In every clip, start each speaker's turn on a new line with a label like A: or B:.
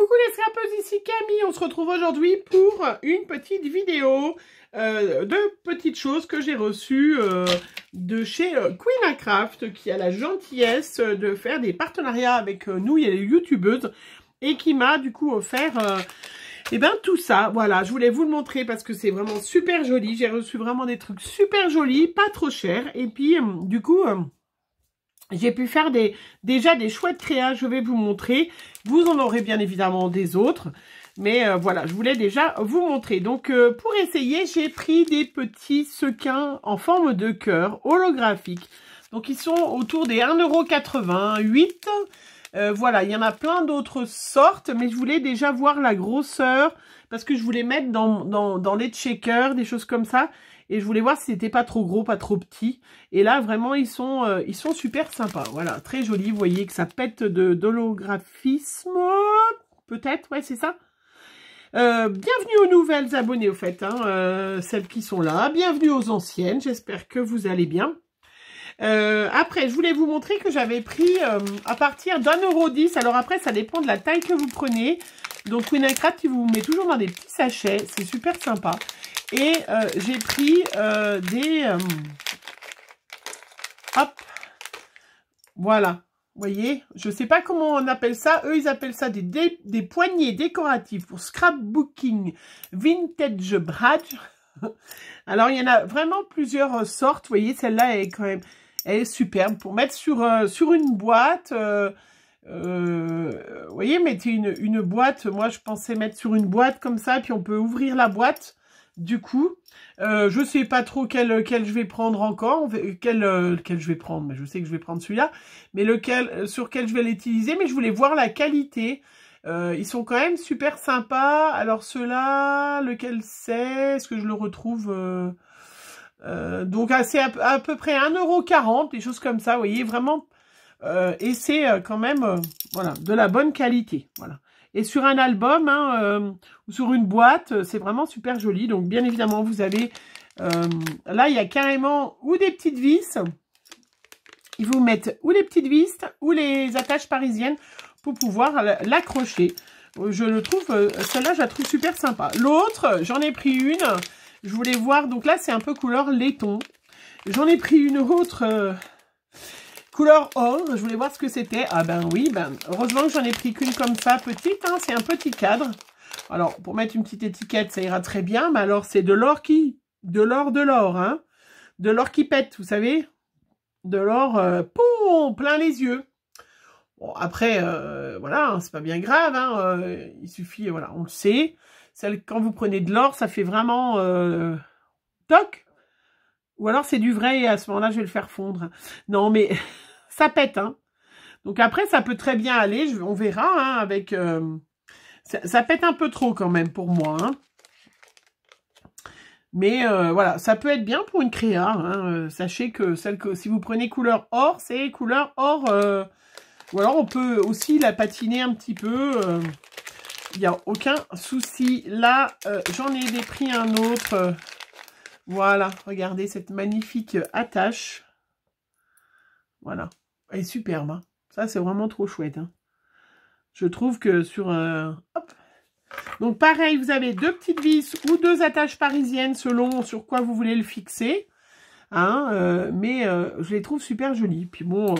A: Coucou les frappeuses, ici Camille, on se retrouve aujourd'hui pour une petite vidéo euh, de petites choses que j'ai reçues euh, de chez euh, Queen Craft qui a la gentillesse de faire des partenariats avec nous et les youtubeuses et qui m'a du coup offert et eh ben tout ça, voilà, je voulais vous le montrer parce que c'est vraiment super joli, j'ai reçu vraiment des trucs super jolis, pas trop chers et puis du coup j'ai pu faire des, déjà des chouettes créas, je vais vous montrer. Vous en aurez bien évidemment des autres. Mais euh, voilà, je voulais déjà vous montrer. Donc, euh, pour essayer, j'ai pris des petits sequins en forme de cœur holographique. Donc, ils sont autour des 1,88€. Euh, voilà, il y en a plein d'autres sortes, mais je voulais déjà voir la grosseur parce que je voulais mettre dans, dans, dans les checkers, des choses comme ça. Et je voulais voir si c'était pas trop gros, pas trop petit. Et là, vraiment, ils sont, euh, ils sont super sympas. Voilà, très joli. Vous voyez que ça pète de d'holographisme. Peut-être, ouais, c'est ça. Euh, bienvenue aux nouvelles abonnées, au fait, hein, euh, celles qui sont là. Bienvenue aux anciennes, j'espère que vous allez bien. après, je voulais vous montrer que j'avais pris à partir d'un euro dix. Alors après, ça dépend de la taille que vous prenez. Donc Winacraft, il vous met toujours dans des petits sachets. C'est super sympa. Et euh, j'ai pris euh, des... Euh, hop Voilà. Vous voyez Je ne sais pas comment on appelle ça. Eux, ils appellent ça des, poignées décoratives pour scrapbooking, vintage brad. Alors, il y en a vraiment plusieurs sortes. Vous voyez, celle-là est quand même elle est superbe pour mettre sur, sur une boîte. vous voyez, mettez une, une boîte. Moi, je pensais mettre sur une boîte comme ça, puis on peut ouvrir la boîte du coup, je euh, je sais pas trop quel, je vais prendre encore, euh, quel, je vais prendre, mais je sais que je vais prendre celui-là, mais lequel, euh, sur quel je vais l'utiliser, mais je voulais voir la qualité. ils sont quand même super sympas. Alors ceux-là, lequel c'est Est-ce que je le retrouve Donc ah, c'est à, peu près 1,40€, des choses comme ça, vous voyez, vraiment. et c'est quand même voilà, de la bonne qualité. Voilà. Et sur un album ou hein, euh, sur une boîte, euh, c'est vraiment super joli. Donc, bien évidemment, vous avez... Euh, là, il y a carrément ou des petites vis. Ils vous mettent ou les petites vis ou les attaches parisiennes pour pouvoir l'accrocher. Je le trouve, celle-là, je la trouve super sympa. L'autre, j'en ai pris une. Je voulais voir, donc là, c'est un peu couleur laiton. J'en ai pris une autre... Couleur or, je voulais voir ce que c'était. Ah ben oui, ben heureusement que j'en ai pris qu'une comme ça, petite. Hein, c'est un petit cadre. Alors, pour mettre une petite étiquette, ça ira très bien. Mais alors, c'est de l'or qui... De l'or, de l'or, hein. De l'or qui pète, vous savez. De l'or, euh, plein les yeux. Bon, après, euh, voilà, hein, c'est pas bien grave. Hein, euh, il suffit, voilà, on le sait. Quand vous prenez de l'or, ça fait vraiment... Euh, toc ou alors c'est du vrai et à ce moment-là, je vais le faire fondre. Non, mais ça pète. Hein. Donc après, ça peut très bien aller, on verra hein, avec... Euh, ça, pète un peu trop quand même pour moi. Hein. Mais euh, voilà, ça peut être bien pour une créa. Hein, euh, sachez que, celle que si vous prenez couleur or, c'est couleur or. ou alors on peut aussi la patiner un petit peu. Il n'y a aucun souci. Là, j'en ai pris un autre. voilà, regardez cette magnifique attache. Voilà. Ah, est superbe. Hein. Ça, c'est vraiment trop chouette. Hein. Je trouve que sur un... Euh, hop. Donc, pareil, vous avez deux petites vis ou deux attaches parisiennes selon sur quoi vous voulez le fixer. Hein, euh, mais euh, je les trouve super jolies. Puis bon,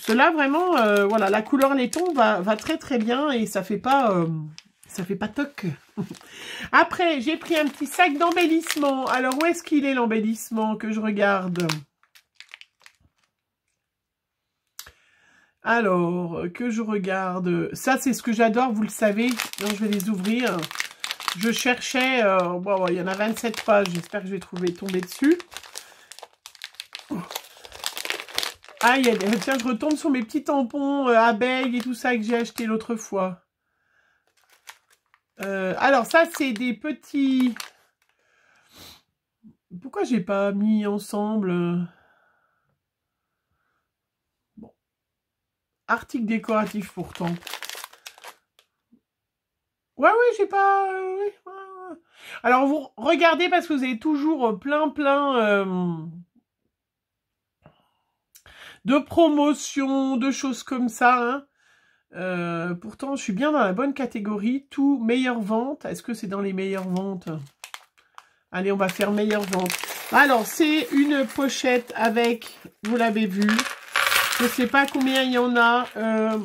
A: cela vraiment, voilà, la couleur laiton va, va, très très bien et ça fait pas, ça fait pas toc. Après, j'ai pris un petit sac d'embellissement. Alors, où est-ce qu'il est l'embellissement que je regarde Alors, que je regarde. Ça, c'est ce que j'adore, vous le savez. Donc, je vais les ouvrir. Je cherchais... Euh, il y en a 27 pages. J'espère que je vais trouver tomber dessus. Ah, il y a des... Tiens, je retombe sur mes petits tampons euh, abeilles et tout ça que j'ai acheté l'autre fois. Euh, alors, ça, c'est des petits... Pourquoi j'ai pas mis ensemble Article décoratif pourtant. Ouais, oui, j'ai pas... Euh, Alors, vous regardez parce que vous avez toujours euh, plein, plein euh, de promotions, de choses comme ça. Hein. pourtant, je suis bien dans la bonne catégorie. Tout, meilleure vente. Est-ce que c'est dans les meilleures ventes Allez, on va faire meilleure vente. Alors, c'est une pochette avec, vous l'avez vu, je ne sais pas combien il y en a. Euh,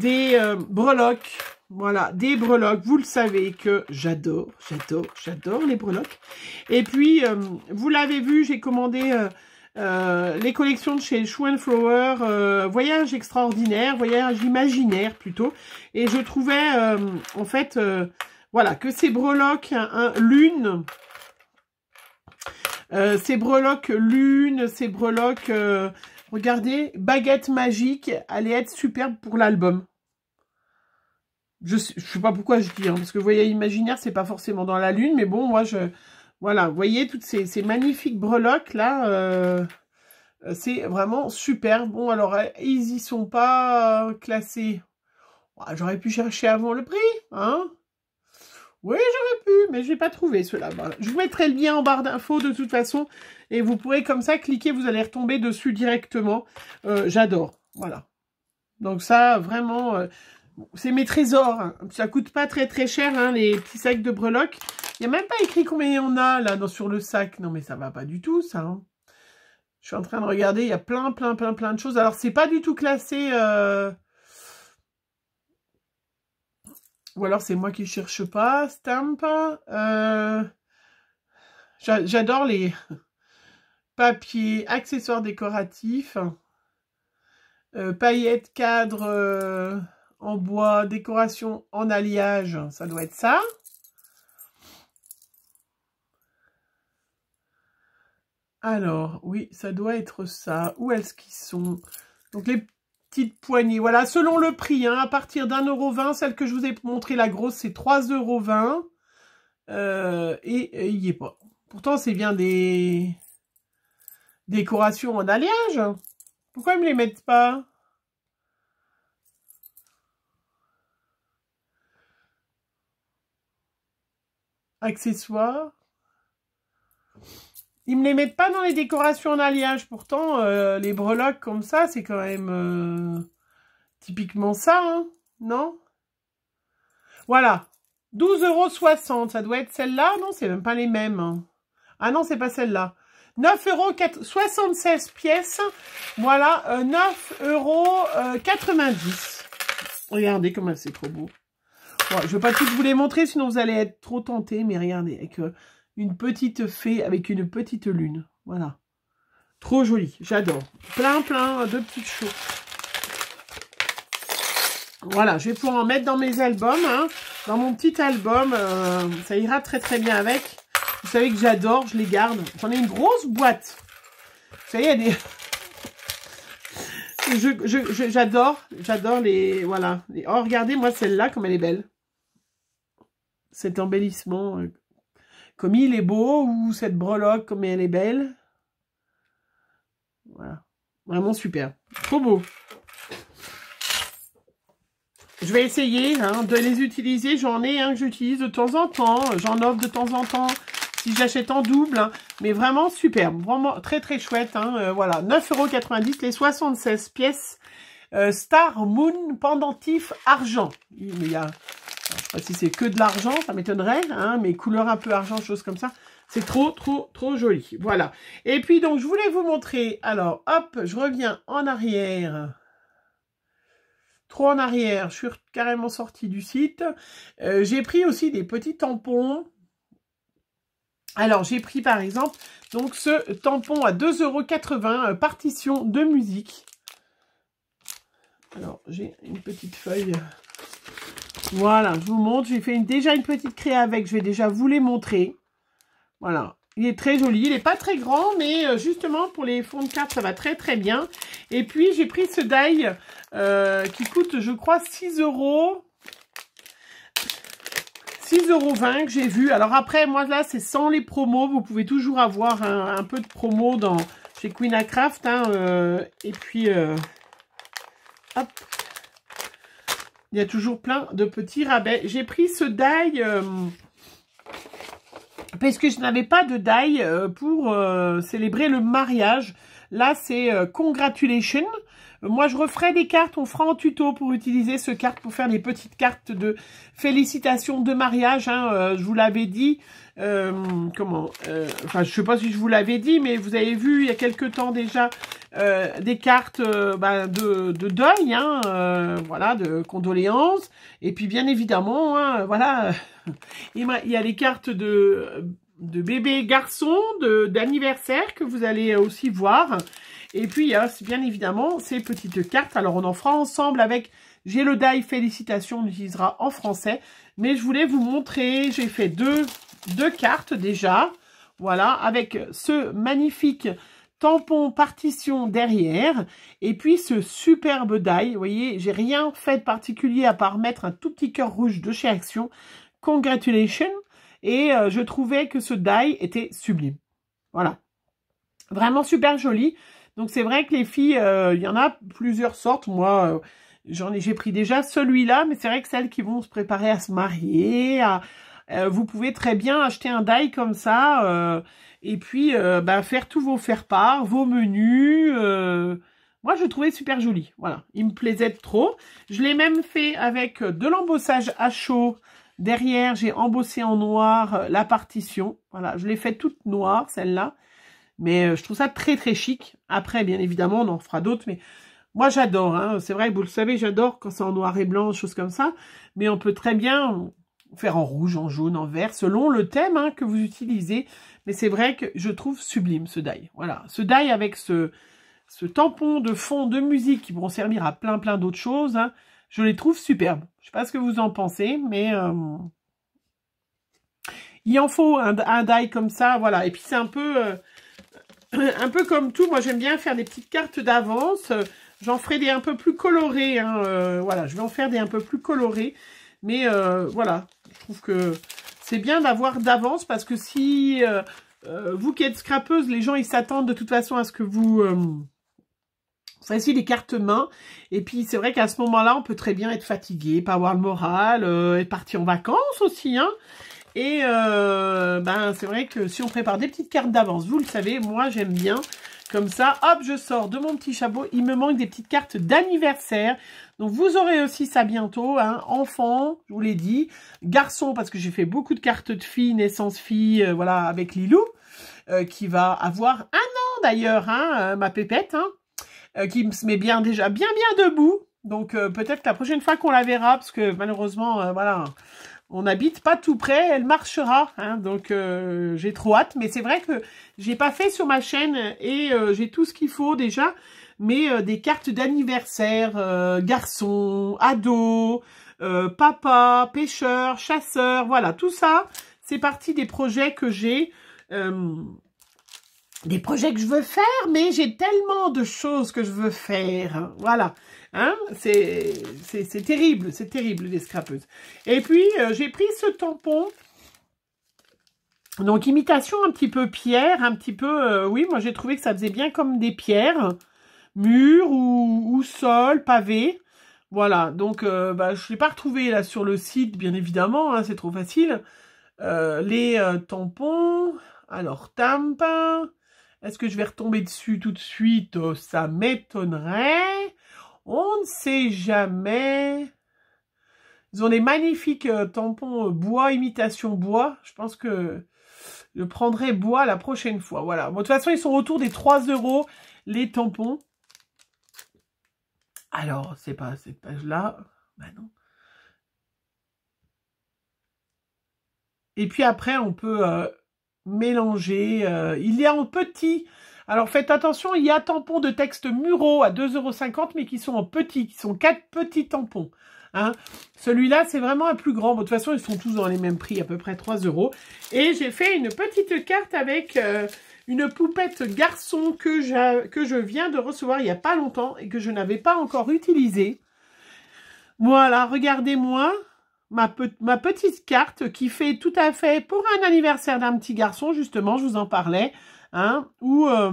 A: des euh, breloques. Voilà, des breloques. Vous le savez que j'adore, j'adore, j'adore les breloques. Et puis, euh, vous l'avez vu, j'ai commandé les collections de chez Schwenflower. Voyage extraordinaire, voyage imaginaire plutôt. Et je trouvais, en fait, voilà, que ces breloques, lunes, l'une... ces breloques lune, ces breloques Regardez, Baguette Magique allait être superbe pour l'album. Je ne sais pas pourquoi je dis, hein, parce que vous voyez, imaginaire, c'est pas forcément dans la lune, mais bon, moi, je... Voilà, vous voyez, toutes ces, magnifiques breloques, là, euh, c'est vraiment superbe, Bon, alors, ils y sont pas euh, classés. Ah, j'aurais pu chercher avant le prix, hein oui, j'aurais pu, mais je n'ai pas trouvé cela. Je vous mettrai le lien en barre d'infos de toute façon. Et vous pourrez comme ça cliquer, vous allez retomber dessus directement. Euh, j'adore. Voilà. Donc ça, vraiment, euh, c'est mes trésors. Ça hein. Ça coûte pas très très cher, hein, les petits sacs de breloques. Il n'y a même pas écrit combien il y en a là sur le sac. Non mais ça va pas du tout, ça. Hein. Je suis en train de regarder, il y a plein, plein, plein, plein de choses. Alors, c'est pas du tout classé... Euh, Ou alors c'est moi qui cherche pas. Stamp. Euh, j'adore les papiers, accessoires décoratifs. Euh, paillettes, cadres euh, en bois, décoration en alliage. Ça doit être ça. Alors, oui, ça doit être ça. Où est-ce qu'ils sont Donc, les petite poignée. Voilà, selon le prix, hein, à partir d'un euro vingt, celle que je vous ai montrée, la grosse, c'est 3,20 euros. Euh, et il n'y est pas. Pourtant, c'est bien des décorations en alliage. Pourquoi ils me les mettent pas Accessoires. Ils me les mettent pas dans les décorations en alliage. Pourtant, euh, les breloques comme ça, c'est quand même euh, typiquement ça, hein, non Voilà. 12,60 euros. ça doit être celle-là. Non, c'est même pas les mêmes. Hein. Ah non, c'est pas celle-là. 9,76€ pièces. Voilà, 9,90 euh, €. Regardez comme c'est trop beau. je ne vais pas tout vous les montrer, sinon vous allez être trop tentés. Mais regardez, que une petite fée avec une petite lune. Voilà. Trop jolie. j'adore. Plein, plein de petites choses. Voilà, je vais pouvoir en mettre dans mes albums. Hein. Dans mon petit album, euh, ça ira très très bien avec. Vous savez que j'adore, je les garde. J'en ai une grosse boîte. Ça y a des... J'adore, j'adore les... Voilà. Oh, regardez, moi, celle-là, comme elle est belle. Cet embellissement... Euh, comme il est beau, ou cette breloque, comme elle est belle. Voilà. Vraiment super. Trop beau. Je vais essayer hein, de les utiliser. J'en ai un hein, que j'utilise de temps en temps. J'en offre de temps en temps si j'achète en double. Hein. mais vraiment superbe. Vraiment très très chouette. Euh, voilà. 9,90€ les 76 pièces. Euh, Star Moon pendentif argent. Il y a ah, si c'est que de l'argent, ça m'étonnerait, hein, mais couleur un peu argent, chose comme ça. C'est trop, trop, trop joli. Voilà. Et puis, donc, je voulais vous montrer. Alors, hop, je reviens en arrière. Trop en arrière. Je suis carrément sortie du site. Euh, j'ai pris aussi des petits tampons. Alors, j'ai pris, par exemple, donc ce tampon à 2,80€, euh, partition de musique. Alors, j'ai une petite feuille voilà, je vous montre. J'ai fait déjà une petite créa avec. Je vais déjà vous les montrer. Voilà. Il est très joli. Il n'est pas très grand, mais euh, justement, pour les fonds de cartes, ça va très, très bien. Et puis, j'ai pris ce die euh, qui coûte, je crois, 6 euros. euros que j'ai vu. Alors après, moi, là, c'est sans les promos. Vous pouvez toujours avoir un, peu de promo dans, chez Queen Craft. Hein, euh, et puis, hop, il y a toujours plein de petits rabais. J'ai pris ce die euh, parce que je n'avais pas de die euh, pour euh, célébrer le mariage. Là, c'est congratulations. Moi, je referai des cartes. On fera en tuto pour utiliser ce carte pour faire des petites cartes de félicitations de mariage. Hein. Euh, je vous l'avais dit. Euh, comment euh, Enfin, je sais pas si je vous l'avais dit, mais vous avez vu il y a quelques temps déjà euh, des cartes ben, de, de, deuil, hein, voilà, de condoléances. Et puis, bien évidemment, hein, voilà, il y a les cartes de de bébé garçon, d'anniversaire que vous allez aussi voir. Et puis, il hein, bien évidemment ces petites cartes. Alors, on en fera ensemble avec j'ai le die, félicitations, on l'utilisera en français. Mais je voulais vous montrer, j'ai fait deux, deux cartes déjà. Voilà, avec ce magnifique tampon partition derrière. Et puis ce superbe die, vous voyez, j'ai rien fait de particulier à part mettre un tout petit cœur rouge de chez Action. Congratulations Et euh, je trouvais que ce die était sublime. Voilà. Vraiment super joli. Donc c'est vrai que les filles, euh, il y en a plusieurs sortes. Moi, euh, j'en ai, j'ai pris déjà celui-là, mais c'est vrai que celles qui vont se préparer à se marier, euh, vous pouvez très bien acheter un die comme ça et puis bah, faire tous vos faire-part, vos menus. moi, je le trouvais super joli. Voilà, il me plaisait trop. Je l'ai même fait avec de l'embossage à chaud. Derrière, j'ai embossé en noir la partition. Voilà, je l'ai fait toute noire, celle-là. Mais euh, je trouve ça très très chic. Après, bien évidemment, on en fera d'autres, mais moi j'adore. Hein. C'est vrai, vous le savez, j'adore quand c'est en noir et blanc, choses comme ça. Mais on peut très bien faire en rouge, en jaune, en vert, selon le thème hein, que vous utilisez. Mais c'est vrai que je trouve sublime ce die. Voilà, ce die avec ce, ce tampon de fond de musique qui vont servir à plein plein d'autres choses. Hein, je les trouve superbes. Je ne sais pas ce que vous en pensez, mais... Euh, il en faut un, die comme ça, voilà. Et puis c'est un peu... Euh, un peu comme tout, moi j'aime bien faire des petites cartes d'avance. J'en ferai des un peu plus colorées. Hein. Euh, voilà, je vais en faire des un peu plus colorées. Mais euh, voilà, je trouve que c'est bien d'avoir d'avance parce que si euh, vous qui êtes scrapeuse, les gens ils s'attendent de toute façon à ce que vous... Voici des cartes mains. Et puis, c'est vrai qu'à ce moment-là, on peut très bien être fatigué, pas avoir le moral, être parti en vacances aussi. Hein et euh, ben, c'est vrai que si on prépare des petites cartes d'avance, vous le savez, moi j'aime bien. Comme ça, hop, je sors de mon petit chapeau. Il me manque des petites cartes d'anniversaire. Donc, vous aurez aussi ça bientôt. Hein. Enfant, je vous l'ai dit. Garçon, parce que j'ai fait beaucoup de cartes de fille, naissance fille, euh, voilà, avec Lilou, euh, qui va avoir un an d'ailleurs, hein, ma pépette, hein, qui se met bien déjà bien bien debout. Donc, peut-être la prochaine fois qu'on la verra, parce que malheureusement, voilà on n'habite pas tout près, elle marchera. Hein, donc euh, j'ai trop hâte, mais c'est vrai que j'ai pas fait sur ma chaîne et euh, j'ai tout ce qu'il faut déjà, mais euh, des cartes d'anniversaire, garçon, ado, papa, pêcheur, chasseur, voilà, tout ça, c'est parti des projets que j'ai. des projets que je veux faire, mais j'ai tellement de choses que je veux faire. Hein, voilà. Hein c'est terrible, c'est terrible les scrapeuses. Et puis, euh, j'ai pris ce tampon. Donc, imitation un petit peu pierre, un petit peu... Euh, oui, moi j'ai trouvé que ça faisait bien comme des pierres. Mur ou, ou sol, pavé. Voilà, donc euh, bah, je ne l'ai pas retrouvé là sur le site, bien évidemment, hein, c'est trop facile. les tampons... Alors, tampon... Est-ce que je vais retomber dessus tout de suite oh, Ça m'étonnerait. On ne sait jamais. Ils ont des magnifiques euh, tampons euh, bois, imitation bois. Je pense que je prendrai bois la prochaine fois. Voilà. de toute façon, ils sont autour des 3 euros, les tampons. Alors, c'est pas cette page-là. Bah non. Et puis après, on peut euh, mélanger. il y a en petit alors faites attention, il y a tampons de texte muraux à 2,50€ mais qui sont en petits, qui sont quatre petits tampons. Hein. Celui-là, c'est vraiment un plus grand. de toute façon, ils sont tous dans les mêmes prix, à peu près 3 euros. Et j'ai fait une petite carte avec euh, une poupette garçon que, que je viens de recevoir il n'y a pas longtemps et que je n'avais pas encore utilisée. Voilà, regardez-moi ma petite carte qui fait tout à fait pour un anniversaire d'un petit garçon, justement, je vous en parlais hein, où euh,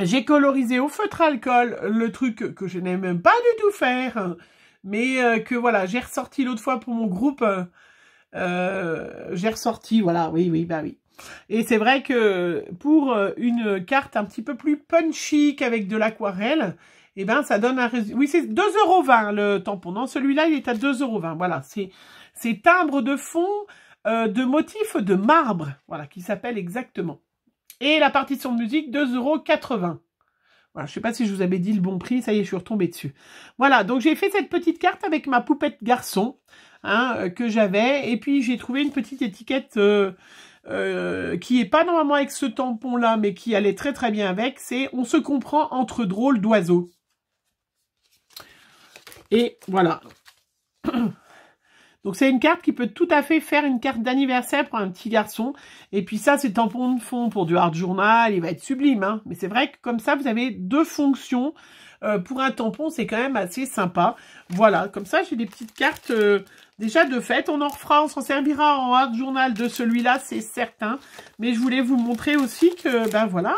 A: j'ai colorisé au feutre alcool le truc que je n'aime même pas du tout faire, mais euh, que voilà, j'ai ressorti l'autre fois pour mon groupe. Euh, j'ai ressorti, voilà, oui, oui, bah oui. Et c'est vrai que pour une carte un petit peu plus punchy qu'avec de l'aquarelle, eh ben ça donne un résultat. Oui, c'est 2,20€ le tampon. Non, celui-là, il est à 2,20€. Voilà, c'est timbre de fond de motif de marbre, voilà, qui s'appelle exactement. Et la partie de musique, 2,80€. Voilà, je sais pas si je vous avais dit le bon prix, ça y est, je suis retombée dessus. Voilà, donc j'ai fait cette petite carte avec ma poupette garçon hein, euh, que j'avais, et puis j'ai trouvé une petite étiquette euh, euh, qui est pas normalement avec ce tampon-là, mais qui allait très très bien avec, c'est « On se comprend entre drôles d'oiseaux ». Et voilà, donc c'est une carte qui peut tout à fait faire une carte d'anniversaire pour un petit garçon. Et puis ça, c'est tampon de fond pour du hard journal, il va être sublime. Hein. Mais c'est vrai que comme ça, vous avez deux fonctions. Euh, pour un tampon, c'est quand même assez sympa. Voilà, comme ça, j'ai des petites cartes euh, déjà de fait. On en refera, on s'en servira en hard journal de celui-là, c'est certain. Mais je voulais vous montrer aussi que, ben voilà... Hein.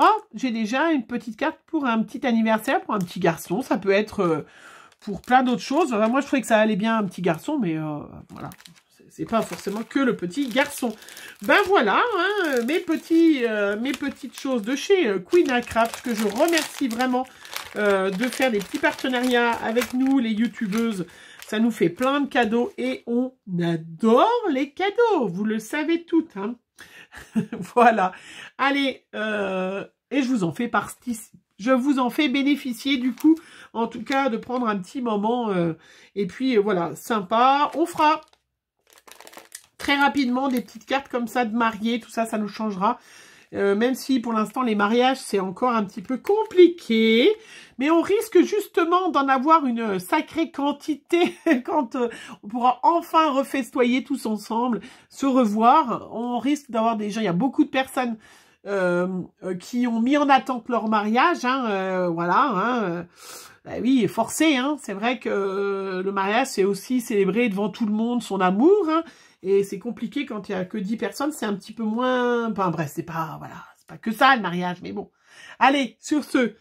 A: Oh, j'ai déjà une petite carte pour un petit anniversaire, pour un petit garçon. Ça peut être... Euh, pour plein d'autres choses. moi, je trouvais que ça allait bien un petit garçon, mais euh, voilà. C'est pas forcément que le petit garçon. Ben voilà, hein, mes, petits, euh, mes petites choses de chez euh, Queen Craft, que je remercie vraiment euh, de faire des petits partenariats avec nous, les youtubeuses. Ça nous fait plein de cadeaux et on adore les cadeaux. Vous le savez toutes. Hein. voilà. Allez, et je vous en fais partie. Je vous en fais bénéficier du coup en tout cas de prendre un petit moment. Euh, et puis euh, voilà, sympa. On fera très rapidement des petites cartes comme ça de mariés, tout ça, ça nous changera. Euh, même si pour l'instant les mariages c'est encore un petit peu compliqué, mais on risque justement d'en avoir une sacrée quantité quand on pourra enfin refestoyer tous ensemble, se revoir. On risque d'avoir des gens, il y a beaucoup de personnes qui ont mis en attente leur mariage, hein, voilà, hein, ben oui, forcé, hein. C'est vrai que euh, le mariage, c'est aussi célébrer devant tout le monde son amour, hein. Et c'est compliqué quand il n'y a que 10 personnes, c'est un petit peu moins... Enfin bref, c'est pas... Voilà, c'est pas que ça, le mariage, mais bon. Allez, sur ce,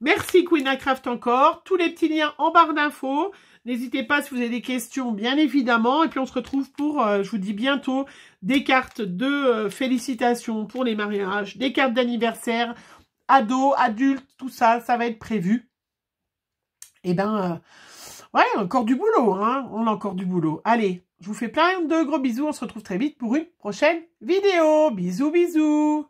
A: merci Queen Craft encore. Tous les petits liens en barre d'infos. N'hésitez pas si vous avez des questions, bien évidemment. Et puis, on se retrouve pour, euh, je vous dis bientôt, des cartes de euh, félicitations pour les mariages, des cartes d'anniversaire, ados, adultes, tout ça, ça va être prévu. Eh ben, euh, ouais, encore du boulot, hein. On a encore du boulot. Allez, je vous fais plein de gros bisous. On se retrouve très vite pour une prochaine vidéo. Bisous, bisous.